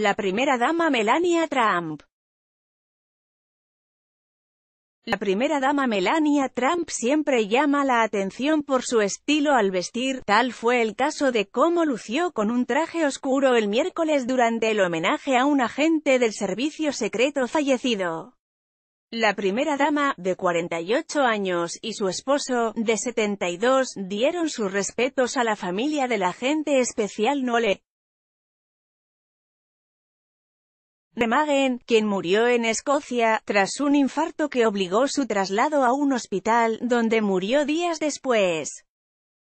La primera dama Melania Trump La primera dama Melania Trump siempre llama la atención por su estilo al vestir, tal fue el caso de cómo lució con un traje oscuro el miércoles durante el homenaje a un agente del servicio secreto fallecido. La primera dama, de 48 años, y su esposo, de 72, dieron sus respetos a la familia del agente especial Nole. Remagen, quien murió en Escocia, tras un infarto que obligó su traslado a un hospital, donde murió días después.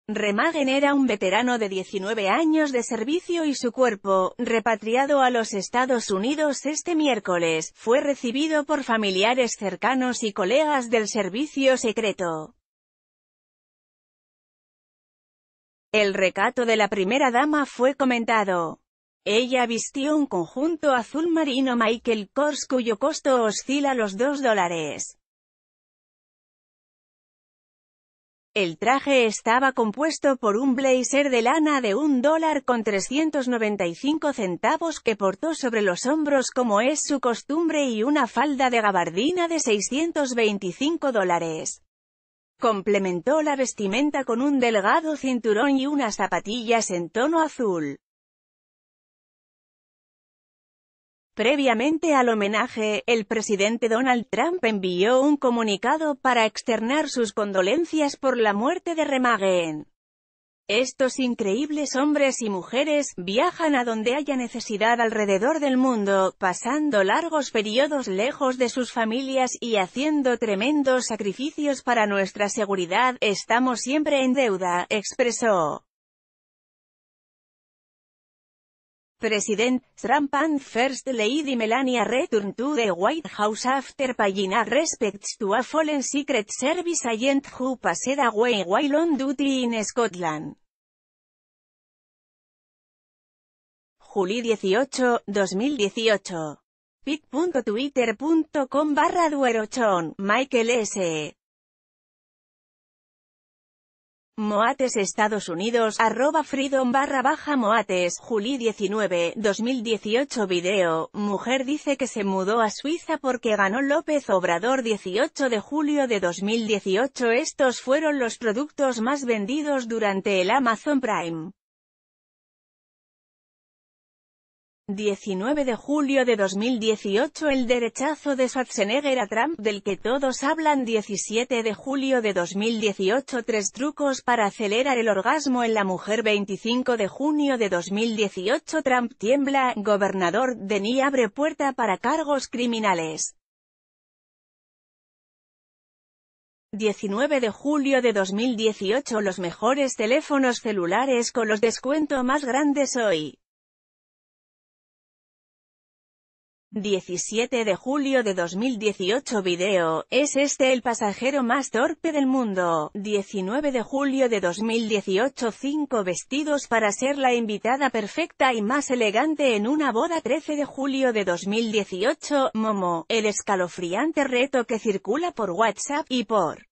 Remagen era un veterano de 19 años de servicio y su cuerpo, repatriado a los Estados Unidos este miércoles, fue recibido por familiares cercanos y colegas del servicio secreto. El recato de la primera dama fue comentado. Ella vistió un conjunto azul marino Michael Kors cuyo costo oscila los 2 dólares. El traje estaba compuesto por un blazer de lana de 1 dólar con 395 centavos que portó sobre los hombros como es su costumbre y una falda de gabardina de 625 dólares. Complementó la vestimenta con un delgado cinturón y unas zapatillas en tono azul. Previamente al homenaje, el presidente Donald Trump envió un comunicado para externar sus condolencias por la muerte de Remagen. Estos increíbles hombres y mujeres, viajan a donde haya necesidad alrededor del mundo, pasando largos periodos lejos de sus familias y haciendo tremendos sacrificios para nuestra seguridad, estamos siempre en deuda, expresó. President Trump and First Lady Melania returned to the White House after paying respects to a fallen Secret Service agent who passed away while on duty in Scotland. Juli 18, 2018. Pic.twitter.com barra duerochon, Michael S. Moates Estados Unidos, arroba freedom barra baja Moates, Juli 19, 2018 Video, mujer dice que se mudó a Suiza porque ganó López Obrador 18 de julio de 2018 Estos fueron los productos más vendidos durante el Amazon Prime. 19 de julio de 2018 El derechazo de Schwarzenegger a Trump del que todos hablan 17 de julio de 2018 Tres trucos para acelerar el orgasmo en la mujer 25 de junio de 2018 Trump tiembla, gobernador Denis abre puerta para cargos criminales 19 de julio de 2018 Los mejores teléfonos celulares con los descuento más grandes hoy 17 de julio de 2018 Video, ¿es este el pasajero más torpe del mundo? 19 de julio de 2018 5 vestidos para ser la invitada perfecta y más elegante en una boda 13 de julio de 2018 Momo, el escalofriante reto que circula por WhatsApp y por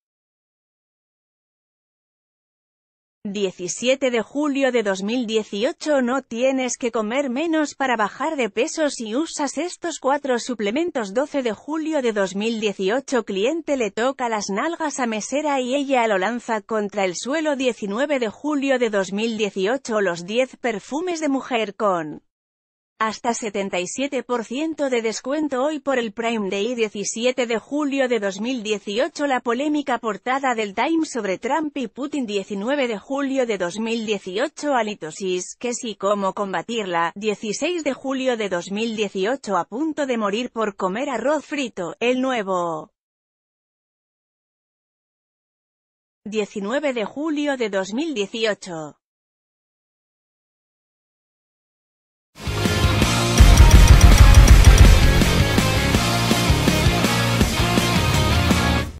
17 de julio de 2018 No tienes que comer menos para bajar de peso si usas estos cuatro suplementos 12 de julio de 2018 Cliente le toca las nalgas a mesera y ella lo lanza contra el suelo 19 de julio de 2018 Los 10 perfumes de mujer con hasta 77% de descuento hoy por el Prime Day 17 de julio de 2018 La polémica portada del Time sobre Trump y Putin 19 de julio de 2018 Alitosis, que sí cómo combatirla, 16 de julio de 2018 A punto de morir por comer arroz frito, el nuevo... 19 de julio de 2018